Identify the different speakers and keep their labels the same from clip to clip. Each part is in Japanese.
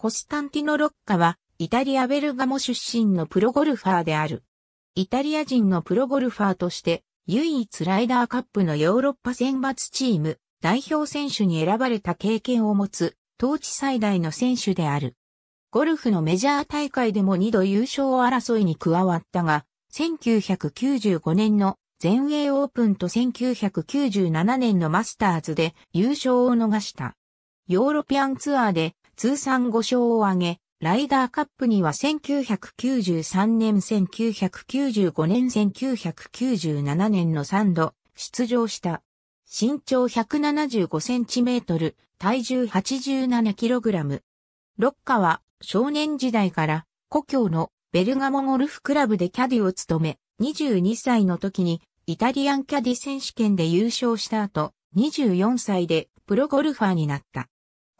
Speaker 1: コスタンティノ・ロッカは、イタリア・ベルガモ出身のプロゴルファーである。イタリア人のプロゴルファーとして、唯一ライダーカップのヨーロッパ選抜チーム、代表選手に選ばれた経験を持つ、当地最大の選手である。ゴルフのメジャー大会でも2度優勝争いに加わったが、1995年の全英オープンと1997年のマスターズで優勝を逃した。ヨーロピアンツアーで通算5勝を挙げ、ライダーカップには1993年、1995年、1997年の3度出場した。身長175センチメートル、体重87キログラム。ロッカは少年時代から故郷のベルガモゴルフクラブでキャディを務め、22歳の時にイタリアンキャディ選手権で優勝した後、24歳でプロゴルファーになった。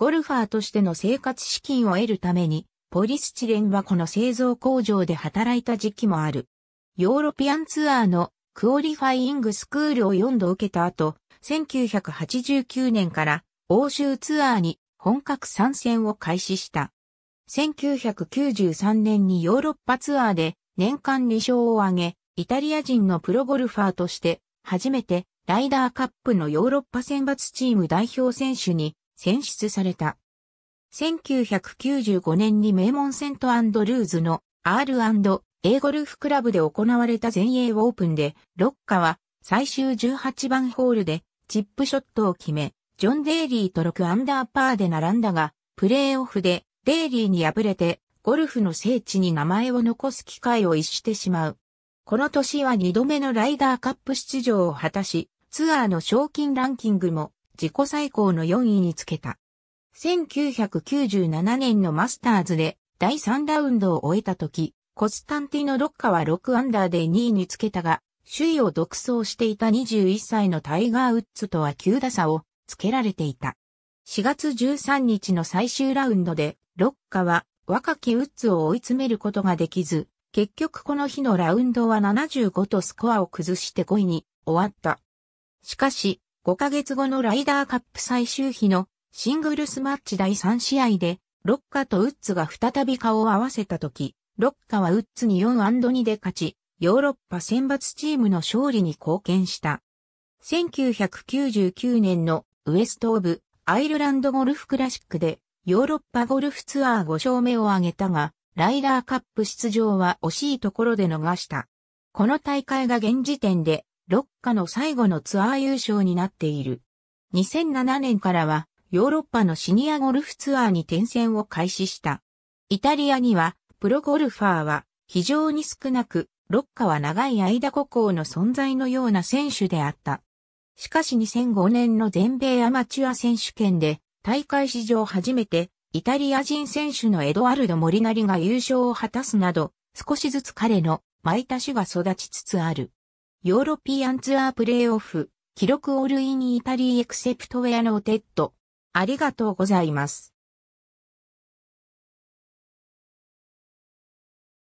Speaker 1: ゴルファーとしての生活資金を得るために、ポリスチレンはこの製造工場で働いた時期もある。ヨーロピアンツアーのクオリファイングスクールを4度受けた後、1989年から欧州ツアーに本格参戦を開始した。1993年にヨーロッパツアーで年間2勝を挙げ、イタリア人のプロゴルファーとして初めてライダーカップのヨーロッパ選抜チーム代表選手に選出された。1995年に名門セントアンドルーズの R&A ゴルフクラブで行われた全英オープンで、ロッカは最終18番ホールでチップショットを決め、ジョン・デイリーと6アンダーパーで並んだが、プレーオフでデイリーに敗れて、ゴルフの聖地に名前を残す機会を逸してしまう。この年は2度目のライダーカップ出場を果たし、ツアーの賞金ランキングも自己最高の4位につけた。1997年のマスターズで第3ラウンドを終えた時、コスタンティノ・ロッカは6アンダーで2位につけたが、首位を独走していた21歳のタイガー・ウッズとは9打差をつけられていた。4月13日の最終ラウンドで、ロッカは若きウッズを追い詰めることができず、結局この日のラウンドは75とスコアを崩して5位に終わった。しかし、5ヶ月後のライダーカップ最終日のシングルスマッチ第3試合で、ロッカとウッズが再び顔を合わせた時、ロッカはウッズに 4&2 で勝ち、ヨーロッパ選抜チームの勝利に貢献した。1999年のウエストオブアイルランドゴルフクラシックでヨーロッパゴルフツアー5勝目を挙げたが、ライダーカップ出場は惜しいところで逃した。この大会が現時点で6カの最後のツアー優勝になっている。2007年からはヨーロッパのシニアゴルフツアーに転戦を開始した。イタリアにはプロゴルファーは非常に少なく、ロッカは長い間故郷の存在のような選手であった。しかし2005年の全米アマチュア選手権で大会史上初めてイタリア人選手のエドワルド・モリナリが優勝を果たすなど少しずつ彼の毎年が育ちつつある。ヨーロピアンツアープレーオフ、記録オールインイタリーエクセプトウェアノーテッド。ありがとうございます。